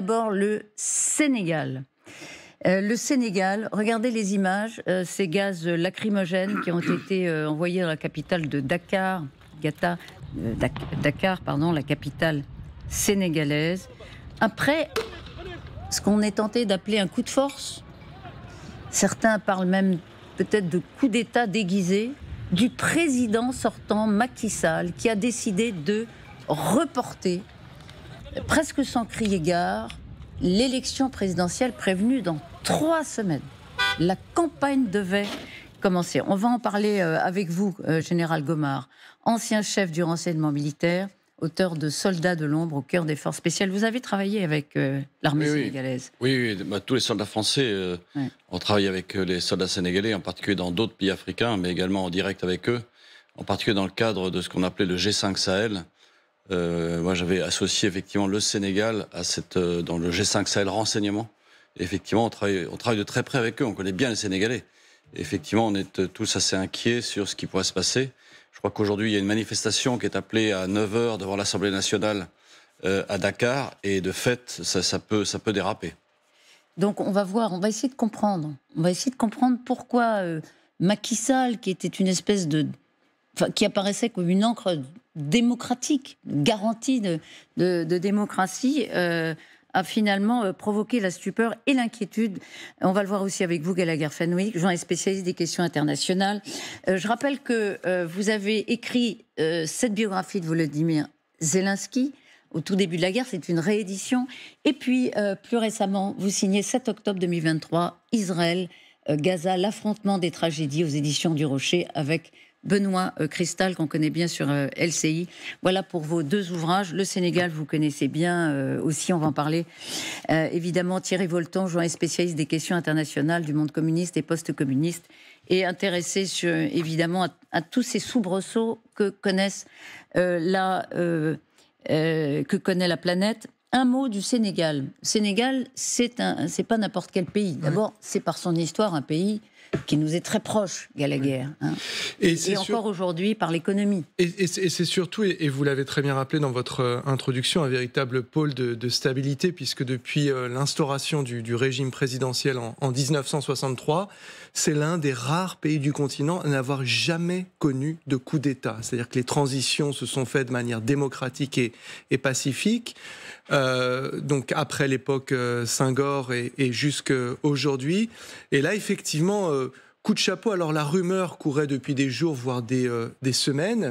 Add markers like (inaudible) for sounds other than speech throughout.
d'abord le Sénégal. Euh, le Sénégal, regardez les images, euh, ces gaz lacrymogènes qui ont été euh, envoyés dans la capitale de Dakar, Dakar, pardon, la capitale sénégalaise. Après ce qu'on est tenté d'appeler un coup de force, certains parlent même peut-être de coup d'État déguisé du président sortant Macky Sall qui a décidé de reporter presque sans crier gare, l'élection présidentielle prévenue dans trois semaines. La campagne devait commencer. On va en parler euh, avec vous, euh, Général Gomard, ancien chef du renseignement militaire, auteur de Soldats de l'ombre au cœur des forces spéciales. Vous avez travaillé avec euh, l'armée sénégalaise. Oui, bah, tous les soldats français on ont travaillé avec les soldats sénégalais, en particulier dans d'autres pays africains, mais également en direct avec eux, en particulier dans le cadre de ce qu'on appelait le G5 Sahel, euh, moi, j'avais associé effectivement le Sénégal à cette, euh, dans le G5 Sahel renseignement. effectivement, on travaille, on travaille de très près avec eux. On connaît bien les Sénégalais. effectivement, on est euh, tous assez inquiets sur ce qui pourrait se passer. Je crois qu'aujourd'hui, il y a une manifestation qui est appelée à 9h devant l'Assemblée nationale à Dakar. Et de fait, ça, ça, peut, ça peut déraper. Donc on va voir, on va essayer de comprendre. On va essayer de comprendre pourquoi Macky Sall, qui était une espèce de, qui apparaissait comme une encre démocratique, garantie de, démocratie, euh, a finalement euh, provoqué la stupeur et l'inquiétude. On va le voir aussi avec vous, Gallagher Fenwick, Jean est spécialiste des questions internationales. Euh, je rappelle que vous avez écrit cette biographie de Volodymyr Zelensky au tout début de la guerre, c'est une réédition. Et puis, plus récemment, vous signez 7 octobre 2023, Israël, Gaza, l'affrontement des tragédies aux éditions du Rocher avec Benoît euh, Cristal, qu'on connaît bien sur euh, LCI. Voilà pour vos deux ouvrages. Le Sénégal, vous connaissez bien euh, aussi, on va en parler. évidemment, Thierry Volton, joint spécialiste des questions internationales du monde communiste et post-communiste, et intéressé évidemment à, tous ces soubresauts que connaissent la, que connaît la planète. Un mot du Sénégal. Sénégal, c'est un, c'est pas n'importe quel pays. D'abord, c'est par son histoire un pays qui nous est très proche, Gallagher. Hein. Et, encore aujourd'hui par l'économie. Et, c'est surtout, et vous l'avez très bien rappelé dans votre euh, introduction, un véritable pôle de, stabilité, puisque depuis euh, l'instauration du, régime présidentiel en, en 1963, c'est l'un des rares pays du continent à n'avoir jamais connu de coup d'État. C'est-à-dire que les transitions se sont faites de manière démocratique et, pacifique. Euh, donc après l'époque euh, Senghor et, et jusqu'à aujourd'hui. Et là, effectivement, euh, coup de chapeau. Alors la rumeur courait depuis des jours, voire des, euh, des semaines.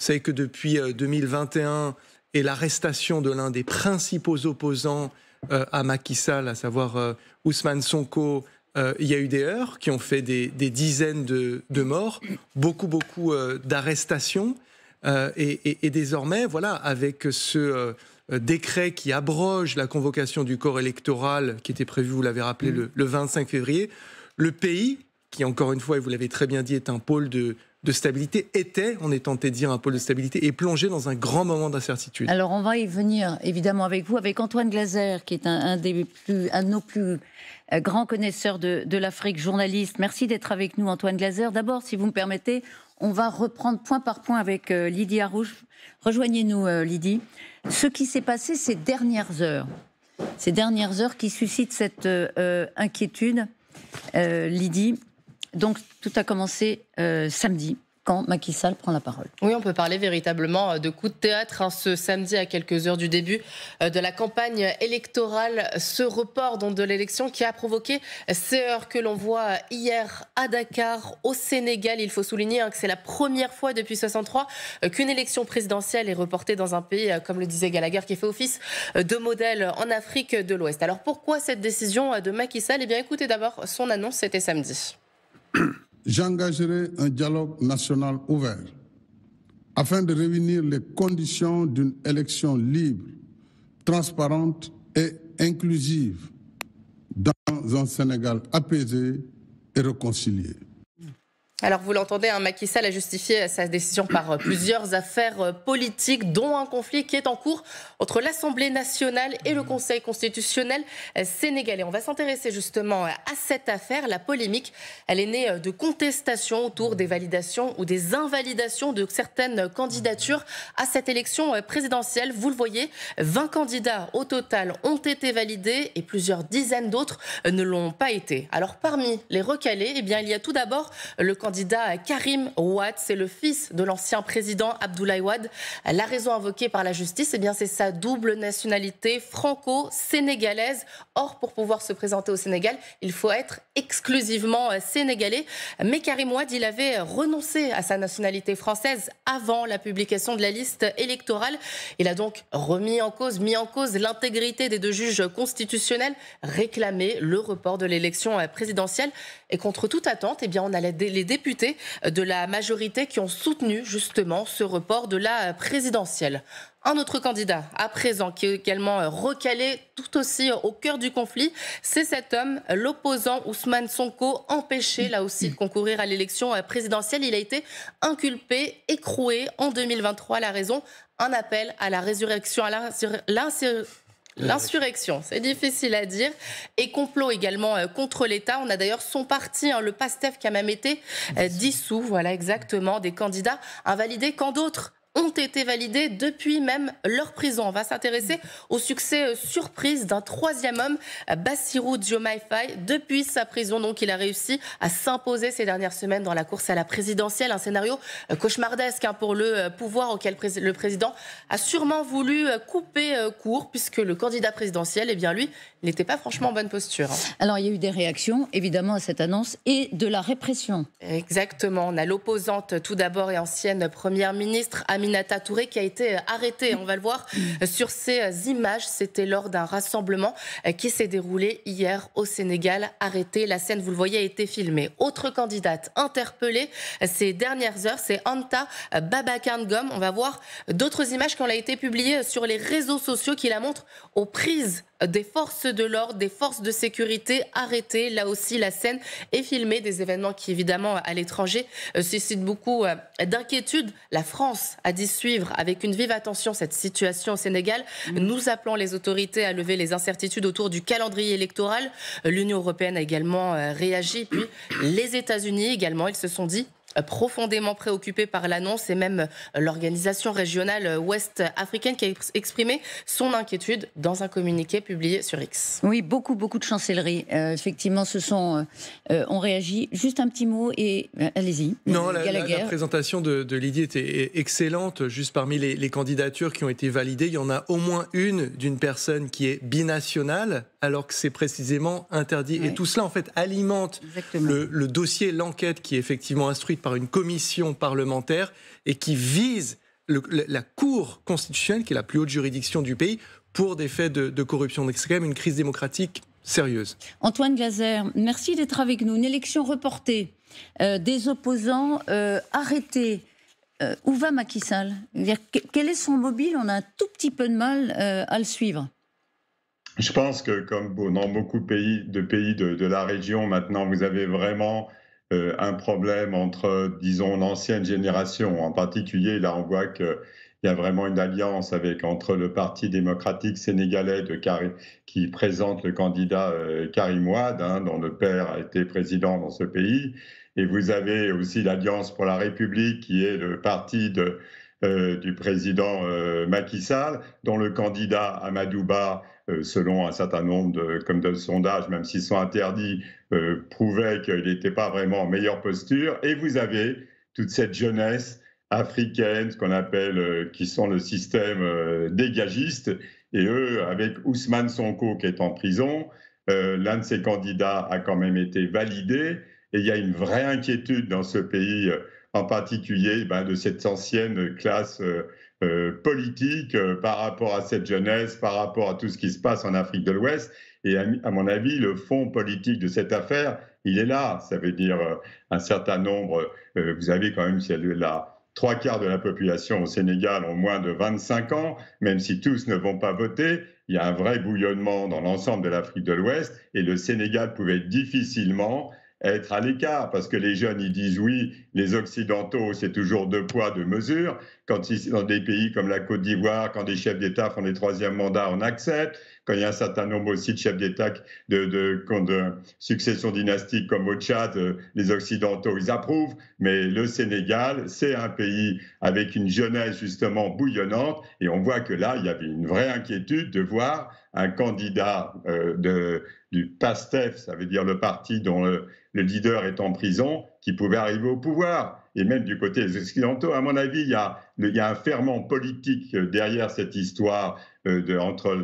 Vous savez que depuis 2021 et l'arrestation de l'un des principaux opposants à Macky Sall, à savoir Ousmane Sonko, euh, il y a eu des heurts qui ont fait des, dizaines de, morts, beaucoup, beaucoup euh, d'arrestations. Euh, et, désormais, voilà, avec ce décret qui abroge la convocation du corps électoral qui était prévu, vous l'avez rappelé, mm. le, 25 février, le pays, qui encore une fois, et vous l'avez très bien dit, est un pôle de, de stabilité était, on est tenté de dire, un pôle de stabilité et plongé dans un grand moment d'incertitude. Alors on va y venir évidemment avec vous, avec Antoine Glazer, qui est un, des plus, un de nos plus euh, grands connaisseurs de, l'Afrique, journaliste. Merci d'être avec nous, Antoine Glazer. D'abord, si vous me permettez, on va reprendre point par point avec Lydia euh, Lydie Rejoignez-nous, euh, Lydie. Ce qui s'est passé ces dernières heures, ces dernières heures qui suscitent cette inquiétude, Lydie, donc tout a commencé euh, samedi quand Macky Sall prend la parole. Oui, on peut parler véritablement euh, de coup de théâtre hein, ce samedi à quelques heures du début euh, de la campagne électorale. Ce report donc, de l'élection qui a provoqué ces heures que l'on voit hier à Dakar, au Sénégal. Il faut souligner hein, que c'est la première fois depuis 63 qu'une élection présidentielle est reportée dans un pays, comme le disait Gallagher, qui fait office de modèle en Afrique de l'Ouest. Alors pourquoi cette décision de Macky Sall Eh bien écoutez d'abord son annonce, c'était samedi. (clears throat) j'engagerai un dialogue national ouvert afin de réunir les conditions d'une élection libre, transparente et inclusive dans un Sénégal apaisé et réconcilié. Alors vous l'entendez, un hein, Macky Sall a justifié sa décision par euh, plusieurs affaires euh, politiques, dont un conflit qui est en cours entre l'Assemblée nationale et le Conseil constitutionnel euh, sénégalais. On va s'intéresser justement à cette affaire. La polémique, elle est née de contestations autour des validations ou des invalidations de certaines candidatures à cette élection présidentielle. Vous le voyez, 20 candidats au total ont été validés et plusieurs dizaines d'autres ne l'ont pas été. Alors parmi les recalés, eh bien, il y a tout d'abord le candidat candidat Karim Ouad. C'est le fils de l'ancien président Abdoulaye Ouad. La raison invoquée par la justice, eh bien, c'est sa double nationalité franco-sénégalaise. Or, pour pouvoir se présenter au Sénégal, il faut être exclusivement euh, sénégalais. Mais Karim Ouad, il avait renoncé à sa nationalité française avant la publication de la liste électorale. Il a donc remis en cause, mis en cause l'intégrité des deux juges constitutionnels réclamé le report de l'élection euh, présidentielle. Et contre toute attente, eh bien, on a les députés euh, de la majorité qui ont soutenu justement ce report de la euh, présidentielle. Un autre candidat à présent qui est également euh, recalé tout aussi au cœur du conflit, c'est cet homme, l'opposant Ousmane Sonko, empêché là aussi de concourir à l'élection présidentielle. Il a été inculpé, écroué en 2023. La raison, un appel à la résurrection, à l'insurrection l'insurrection, c'est difficile à dire, et complot également euh, contre l'État. On a d'ailleurs son parti, hein, le PASTEF, qui a même été euh, dissous, voilà exactement, des candidats invalidés quand d'autres ont été validées depuis même leur prison. On va s'intéresser au succès euh, surprise d'un troisième homme, euh, Bassirou Diomaye Depuis sa prison, donc, il a réussi à s'imposer ces dernières semaines dans la course à la présidentielle. Un scénario euh, cauchemardesque hein, pour le pouvoir auquel le président a sûrement voulu couper court, puisque le candidat présidentiel, eh bien, lui, n'était pas franchement en bonne posture. Hein. Alors, il y a eu des réactions, évidemment, à cette annonce et de la répression. Exactement. On a l'opposante, tout d'abord, et ancienne première ministre, Aminata Touré, qui a été euh, arrêtée. On va le voir euh, sur ces euh, images. C'était lors d'un rassemblement qui s'est déroulé hier au Sénégal. Arrêtée. La scène, vous le voyez, a été filmée. Autre candidate interpellée ces dernières heures, c'est Anta gom On va voir d'autres images qui ont été publiées sur les réseaux sociaux qui la montrent aux prises des forces de l'ordre, des forces de sécurité arrêtées. Là aussi, la scène et filmée. Des événements qui, évidemment, à l'étranger, euh, suscitent beaucoup euh, d'inquiétude. La France a dit suivre avec une vive attention cette situation au Sénégal. Mm. Nous appelons les autorités à lever les incertitudes autour du calendrier électoral. Euh, L'Union européenne a également réagi. Puis les États-Unis également, ils se sont dit euh, profondément préoccupé par l'annonce et même euh, l'organisation régionale euh, ouest africaine qui a exprimé son inquiétude dans un communiqué publié sur X. Oui, beaucoup, beaucoup de chancelleries, effectivement, se sont, on réagit Juste un petit mot et allez-y. Non, la, présentation de, Lydie était excellente. Juste parmi les, candidatures qui ont été validées, il y en a au moins une d'une personne qui est binationale, alors que c'est précisément interdit. Et tout cela, en fait, alimente le dossier, l'enquête qui est effectivement instruite par une commission parlementaire et qui vise la Cour constitutionnelle, qui est la plus haute juridiction du pays, pour des faits de, corruption. Donc c'est quand même une crise démocratique sérieuse. Antoine gazer merci d'être avec nous. Une élection reportée, euh, des opposants euh, arrêtés. Euh, où va Macky Sall Quel est son mobile On a un tout petit peu de mal à le suivre. Je pense que comme dans beaucoup de pays de, de, de la région, maintenant, vous avez vraiment euh, un problème entre, disons, l'ancienne génération. En particulier, là, on voit qu'il y a vraiment une alliance avec, entre le Parti démocratique sénégalais de qui présente le candidat euh, Karim Ouad, hein, dont le père a été président dans ce pays. Et vous avez aussi l'Alliance pour la République, qui est le parti de, euh, du président euh, Macky Sall, dont le candidat Amadouba, euh, selon un certain nombre de, comme de sondages, même s'ils sont interdits, euh, prouvait qu'il n'était pas vraiment en meilleure posture. Et vous avez toute cette jeunesse africaine, ce qu'on appelle, qui sont le système dégagiste, et eux, avec Ousmane Sonko qui est en prison, l'un de ses candidats a quand même été validé, et il y a une vraie inquiétude dans ce pays en particulier eh ben, de cette ancienne classe euh, euh, politique euh, par rapport à cette jeunesse, par rapport à tout ce qui se passe en Afrique de l'Ouest. Et à, mon avis, le fond politique de cette affaire, il est là. Ça veut dire un certain nombre, vous avez quand même là Trois quarts de la population au Sénégal ont moins de 25 ans, même si tous ne vont pas voter. Il y a un vrai bouillonnement dans l'ensemble de l'Afrique de l'Ouest et le Sénégal pouvait difficilement être à l'écart, parce que les jeunes, ils disent oui, les Occidentaux, c'est toujours deux poids, deux mesures. Quand ils, dans des pays comme la Côte d'Ivoire, quand des chefs d'État font les troisièmes mandats, on accepte quand il y a un certain nombre aussi de chefs d'État de, de, succession dynastique comme au Tchad, euh, les Occidentaux, ils approuvent, mais le Sénégal, c'est un pays avec une jeunesse justement bouillonnante, et on voit que là, il y avait une vraie inquiétude de voir un candidat euh, de, du PASTEF, ça veut dire le parti dont le, leader est en prison, qui pouvait arriver au pouvoir et même du côté des Occidentaux. À mon avis, il il y a un ferment politique euh, derrière cette histoire euh, entre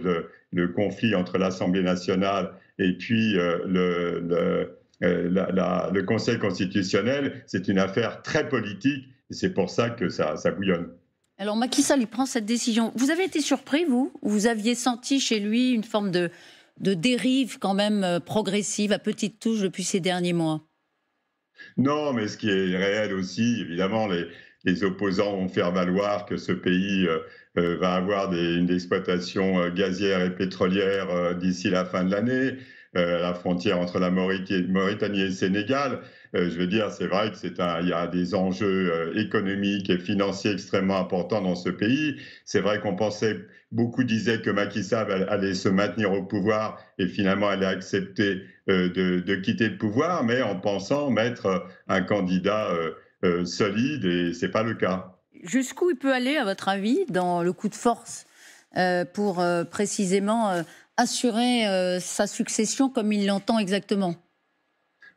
le, conflit entre l'Assemblée nationale et puis euh, euh, le, Conseil constitutionnel, c'est une affaire très politique et c'est pour ça que ça, bouillonne. Alors Macky Sall, il prend cette décision. Vous avez été surpris, vous Vous aviez senti chez lui une forme de, de dérive quand même progressive à petites touches depuis ces derniers mois non, mais ce qui est réel aussi, évidemment, les, opposants vont faire valoir que ce pays euh, euh, va avoir une exploitation euh, gazière et pétrolière d'ici la fin de l'année, la frontière entre la Mauritanie et le Sénégal. Euh, je veux dire, c'est vrai qu'il y a des enjeux euh, économiques et financiers extrêmement importants dans ce pays. C'est vrai qu'on pensait, beaucoup disaient que Macky Sall allait se maintenir au pouvoir et finalement allait accepter euh, de, quitter le pouvoir, mais en pensant mettre un candidat solide, et c'est pas le cas. Jusqu'où il peut aller, à votre avis, dans le coup de force pour précisément assurer sa succession comme il l'entend exactement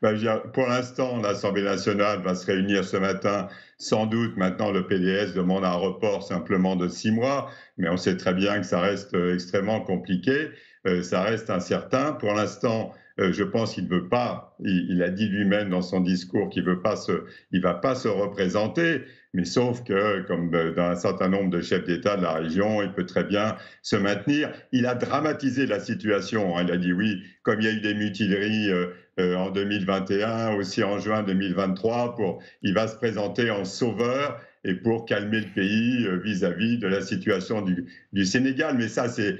bah, pour l'instant, l'Assemblée nationale va se réunir ce matin, sans doute. Maintenant, le PDS demande un report simplement de six mois, mais on sait très bien que ça reste euh, extrêmement compliqué, euh, ça reste incertain. Pour l'instant, euh, je pense qu'il ne veut pas, il, a dit lui-même dans son discours qu'il ne va pas se représenter, mais sauf que, comme euh, dans un certain nombre de chefs d'État de la région, il peut très bien se maintenir. Il a dramatisé la situation. Hein. Il a dit oui, comme il y a eu des mutileries euh, en 2021, aussi en juin 2023, pour, il va se présenter en sauveur et pour calmer le pays euh, vis-à-vis de la situation du, Sénégal. Mais ça, c'est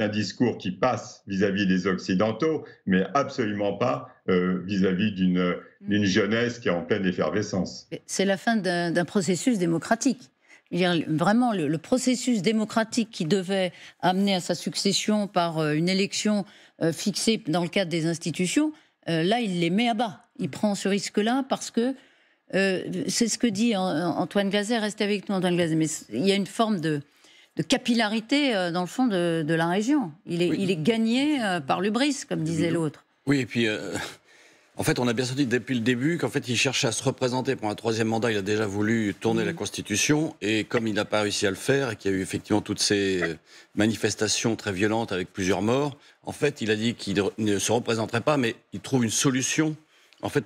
un discours qui passe vis-à-vis des Occidentaux, mais absolument pas euh, vis-à-vis mm. d'une jeunesse qui est en pleine effervescence. C'est la fin d'un processus démocratique. vraiment, le, processus démocratique qui devait amener à sa succession par euh, une élection fixée dans le cadre des institutions, là, il les met à bas. Il prend ce risque-là parce que euh, c'est ce que dit Antoine Glazer, restez avec nous Antoine Glazer, mais il y a une forme de, capillarité euh, dans le fond de, la région. Il est, gagné par euh, par l'ubris, comme disait l'autre. Oui, et puis en fait, on a bien senti depuis le début qu'en fait, il cherchait à se représenter pour un troisième mandat. Il a déjà voulu tourner mmh. la Constitution. Et comme il n'a pas réussi à le faire et qu'il y a eu effectivement toutes ces manifestations très violentes avec plusieurs morts, en fait, il a dit qu'il ne se représenterait pas, mais il trouve une solution en fait,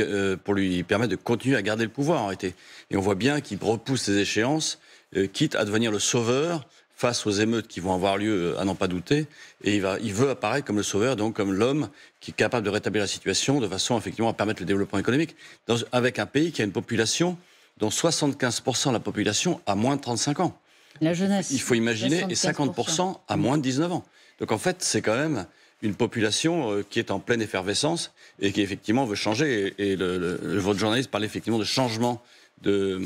euh, pour, lui permettre de continuer à garder le pouvoir, en Et on voit bien qu'il repousse ses échéances, euh, quitte à devenir le sauveur face aux émeutes qui vont avoir lieu, euh, à n'en pas douter. Et il, veut apparaître comme le sauveur, donc comme l'homme qui est capable de rétablir la situation de façon, effectivement, à permettre le développement économique, avec un pays qui a une population dont 75% de la population a moins de 35 ans. La jeunesse. Il faut imaginer, et 50% a moins de 19 ans. Donc en fait, c'est quand même une population euh, qui est en pleine effervescence et qui effectivement veut changer. Et, le, votre journaliste parlait effectivement de changement de,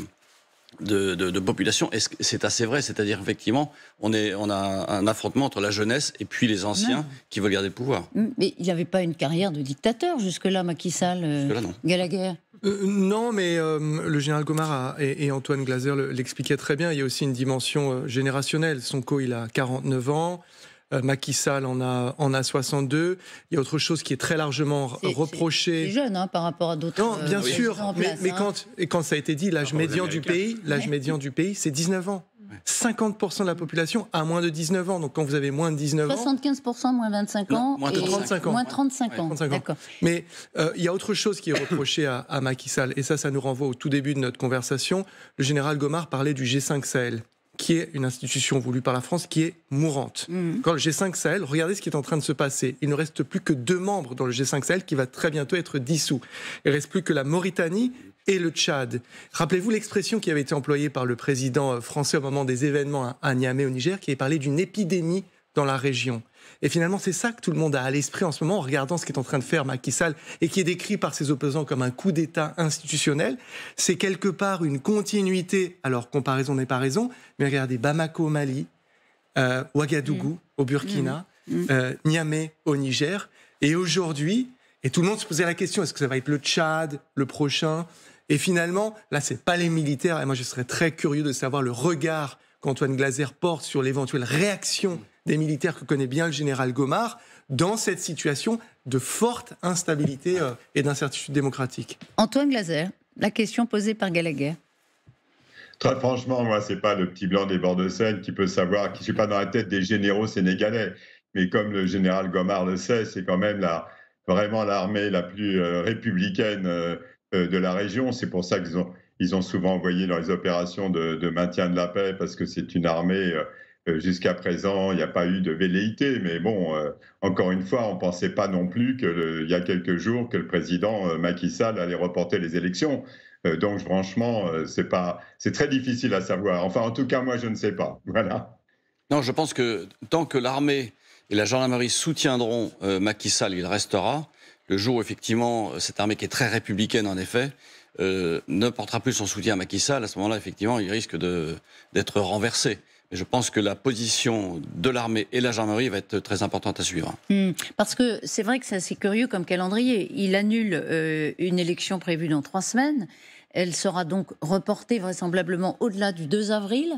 de, de, de, population. c'est assez vrai, c'est-à-dire effectivement, on, est, on a un affrontement entre la jeunesse et puis les anciens qui veulent garder le pouvoir. Mais il n'y avait pas une carrière de dictateur jusque-là, Macky Sall, euh, non. Gallagher euh, non, mais le général Gomara et, Antoine Glaser l'expliquaient très bien. Il y a aussi une dimension générationnelle. co, il a 49 ans. Euh, Macky Sall en a, en a 62. Il y a autre chose qui est très largement reproché. C'est jeune hein, par rapport à d'autres. Non, bien euh, sûr. Mais, hein. quand, et quand ça a été dit, l'âge médian, du pays, l'âge médian du pays, c'est 19 ans. 50% de la population a moins de 19 ans. Donc quand vous avez moins de 19 ans... 75% moins 25 ans. moins, de 35 ans. moins 35 ans. 35 ans. Mais euh, il y a autre chose qui est reprochée à, à Macky Sall. Et ça, ça nous renvoie au tout début de notre conversation. Le général Gomard parlait du G5 Sahel qui est une institution voulue par la France, qui est mourante. Mmh. Quand le G5 Sahel, regardez ce qui est en train de se passer. Il ne reste plus que deux membres dans le G5 Sahel qui va très bientôt être dissous. Il ne reste plus que la Mauritanie et le Tchad. Rappelez-vous l'expression qui avait été employée par le président euh, français au moment des événements à Niamey au Niger, qui avait parlé d'une épidémie dans la région. Et finalement, c'est ça que tout le monde a à l'esprit en ce moment en regardant ce qu'est en train de faire Macky Sall et qui est décrit par ses opposants comme un coup d'État institutionnel. C'est quelque part une continuité, alors comparaison n'est pas raison, mais regardez, Bamako au Mali, euh, Ouagadougou mm. au Burkina, mm. Mm. Euh, Niamey au Niger. Et aujourd'hui, et tout le monde se posait la question, est-ce que ça va être le Tchad, le prochain Et finalement, là, c'est pas les militaires. Et moi, je serais très curieux de savoir le regard qu'Antoine Glaser porte sur l'éventuelle réaction des militaires que connaît bien le général Gomard, dans cette situation de forte instabilité euh, et d'incertitude démocratique. Antoine Glaser, la question posée par Gallagher. Très franchement, moi, c'est pas le petit blanc des bords de Seine qui peut savoir, qui ne suis pas dans la tête des généraux sénégalais. Mais comme le général Gomard le sait, c'est quand même la, vraiment l'armée la plus euh, républicaine euh, de la région. C'est pour ça qu'ils ont, ils ont souvent envoyé dans les opérations de, maintien de la paix, parce que c'est une armée euh, jusqu'à présent, il n'y a pas eu de velléité, mais bon, euh, encore une fois, on ne pensait pas non plus qu'il y a quelques jours que le président euh, Macky Sall allait reporter les élections. donc, franchement, c'est très difficile à savoir. Enfin, en tout cas, moi, je ne sais pas. (laughs) Voilà. Non, je pense que tant que l'armée et la gendarmerie soutiendront Macky Sall, il restera. Le jour où, effectivement, cette armée qui est très républicaine, en effet, ne portera plus son soutien à Macky Sall, à ce moment-là, effectivement, il risque d'être renversé je pense que la position de l'armée et la gendarmerie va être très importante à suivre. Hmm. parce que c'est vrai que c'est assez curieux comme calendrier. Il annule euh, une élection prévue dans trois semaines. Elle sera donc reportée vraisemblablement au-delà du 2 avril.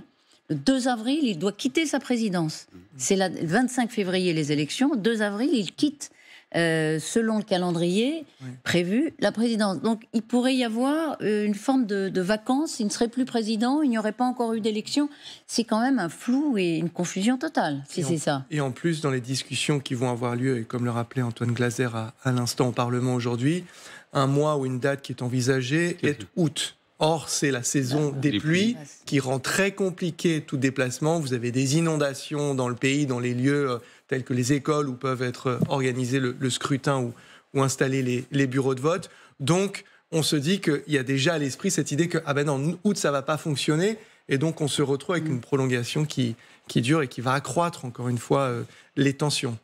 Le 2 avril, il doit quitter sa présidence. Hmm. C'est le 25 février les élections. 2 avril, il quitte euh, selon le calendrier prévu, la présidence. Donc il pourrait y avoir euh, une forme de, vacances, il ne serait plus président, il n'y aurait pas encore eu d'élection. C'est quand même un flou et une confusion totale, si c'est ça. Et en plus, dans les discussions qui vont avoir lieu, et comme le rappelait Antoine Glaser à, l'instant au Parlement aujourd'hui, un mois ou une date qui est envisagée est, août. Or, c'est la saison ah. des pluies qui rend très compliqué tout déplacement. Vous avez des inondations dans le pays, dans les lieux euh, telles que les écoles où peuvent être organisés le, scrutin ou, ou installer les, bureaux de vote. Donc, on se dit qu'il y a déjà à l'esprit cette idée que, ah ben non, août, ça va pas fonctionner. Et donc, on se retrouve avec une prolongation qui, dure et qui va accroître, encore une fois, euh, les tensions.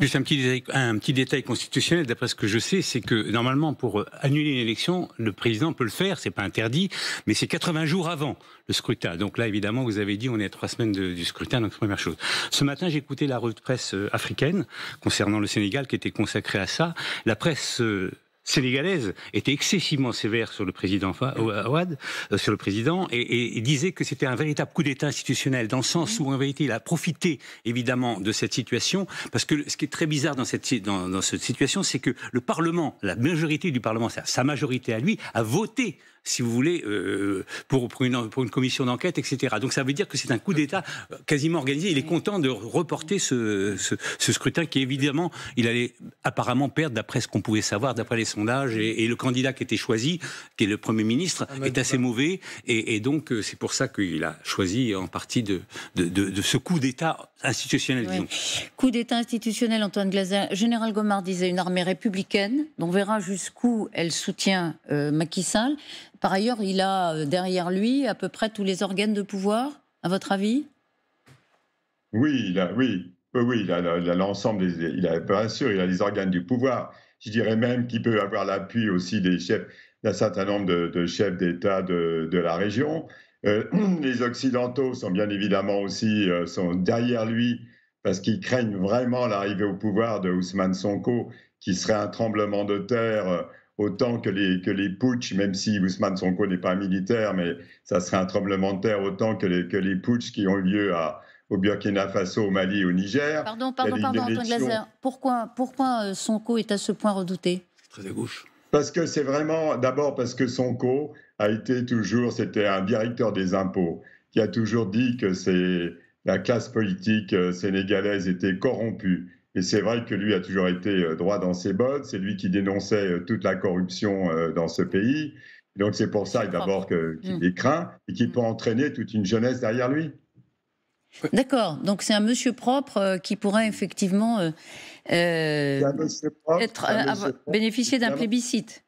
Juste un petit détail, un petit détail constitutionnel, d'après ce que je sais, c'est que normalement, pour euh, annuler une élection, le président peut le faire, c'est pas interdit, mais c'est 80 jours avant le scrutin. Donc là, évidemment, vous avez dit, on est à trois semaines du scrutin, donc première chose. Ce matin, j'ai écouté la revue presse euh, africaine concernant le Sénégal qui était consacrée à ça. La presse euh, sénégalaise était excessivement sévère sur le président euh, Ouad, euh, sur le président, et, disait que c'était un véritable coup d'État institutionnel, dans le sens où en vérité il a profité évidemment de cette situation, parce que ce qui est très bizarre dans cette, dans, dans cette situation, c'est que le Parlement, la majorité du Parlement, sa majorité à lui, a voté si vous voulez, euh, euh, pour, pour, une, commission d'enquête, etc. Donc ça veut dire que c'est un coup d'État euh, quasiment organisé. Il est content de reporter ce, scrutin qui, évidemment, il allait apparemment perdre, d'après ce qu'on pouvait savoir, d'après les sondages. Et, le candidat qui était choisi, qui est le Premier ministre, ah, est assez mauvais. Et, donc c'est pour ça qu'il a choisi en partie de, de, ce coup d'État institutionnel. Coup d'État institutionnel, Antoine Glaser. Général Gomard disait une armée républicaine, on verra jusqu'où elle soutient Macky Sall. Par ailleurs, il a euh, derrière lui à peu près tous les organes de pouvoir, à votre avis Oui, il a, oui, oui, l'ensemble des. Il a, bien sûr, il a les organes du pouvoir. Je dirais même qu'il peut avoir l'appui aussi des chefs, d'un certain nombre de, chefs d'État de, la région. Euh, (clears throat) les Occidentaux sont bien évidemment aussi euh, sont derrière lui parce qu'ils craignent vraiment l'arrivée au pouvoir de Ousmane Sonko, qui serait un tremblement de terre autant que les, que les putsch, même si Ousmane Sonko n'est pas militaire, mais ça serait un tremblement de terre, autant que les, que les putsch qui ont eu lieu à, au Burkina Faso, au Mali au Niger. Pardon, pardon, pardon, Antoine Glaser, pourquoi, pourquoi euh, Sonko est à ce point redouté Très à gauche. Parce que c'est vraiment, d'abord parce que Sonko a été toujours, c'était un directeur des impôts, qui a toujours dit que c'est la classe politique euh, sénégalaise était corrompue et c'est vrai que lui a toujours été euh, droit dans ses bottes. C'est lui qui dénonçait euh, toute la corruption euh, dans ce pays. Donc c'est pour ça d'abord qu'il mm. est craint et qu'il mm. peut entraîner toute une jeunesse derrière lui. D'accord. Donc c'est un monsieur propre qui pourrait effectivement bénéficier d'un plébiscite.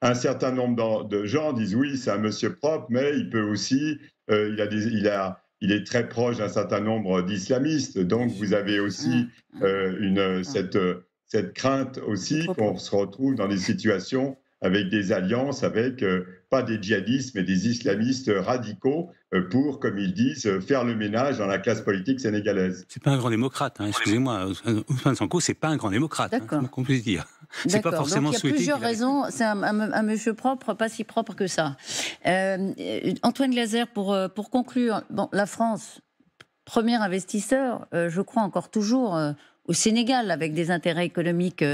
Un certain nombre de gens disent oui, c'est un monsieur propre, mais il peut aussi, il a des, il a, il est très proche d'un certain nombre d'islamistes. Donc, vous avez aussi ah, ah. Euh, une, ah. cette, cette crainte aussi qu'on se retrouve dans des situations avec des alliances, avec euh, pas des djihadistes, mais des islamistes radicaux euh, pour, comme ils disent, euh, faire le ménage dans la classe politique sénégalaise. C'est pas un grand démocrate, hein, excusez-moi. Ousmane Sanko, c'est pas un grand démocrate, hein, qu'on puisse dire. C'est pas forcément Donc, il y a plusieurs raisons. C'est un, monsieur propre, pas si propre que ça. Antoine Glaser, pour, pour conclure, bon, la France, premier investisseur, je crois encore toujours au Sénégal, avec des intérêts économiques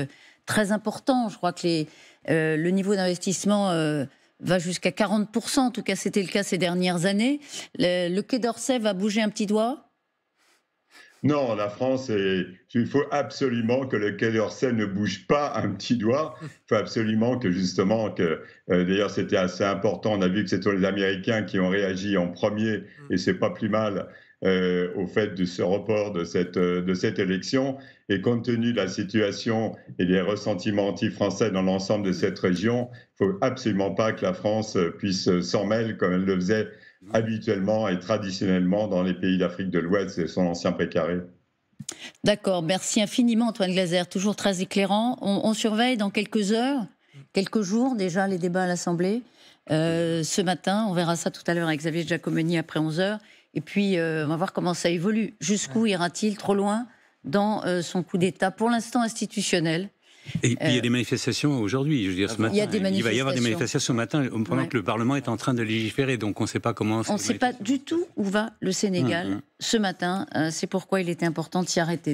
très importants. Je crois que les euh, le niveau d'investissement euh, va jusqu'à 40%, en tout cas c'était le cas ces dernières années. Le, Quai d'Orsay va bouger un petit doigt non, la France, il faut absolument que le Quai d'Orsay ne bouge pas un petit doigt. Il faut absolument que justement, que euh, d'ailleurs c'était assez important, on a vu que c'était les Américains qui ont réagi en premier, et c'est pas plus mal, euh, au fait de ce report de cette, euh, de cette élection. Et compte tenu de la situation et des ressentiments anti-français dans l'ensemble de cette région, il ne faut absolument pas que la France puisse s'en mêler comme elle le faisait habituellement et traditionnellement dans les pays d'Afrique de l'Ouest et son ancien précaré. D'accord, merci infiniment Antoine Glazer, toujours très éclairant. On, surveille dans quelques heures, quelques jours déjà les débats à l'Assemblée. Euh, ce matin, on verra ça tout à l'heure avec Xavier Giacomini après 11 heures. Et puis, euh, on va voir comment ça évolue. Jusqu'où ira-t-il trop loin dans euh, son coup d'État, pour l'instant institutionnel et puis il y a euh, des manifestations aujourd'hui, je veux dire ce matin. Il, va y avoir des manifestations ce matin, pendant que le Parlement est en train de légiférer, donc on ne sait pas comment. On ne sait pas du tout où va le Sénégal hum, hum. ce matin. C'est pourquoi il était important d'y arrêter.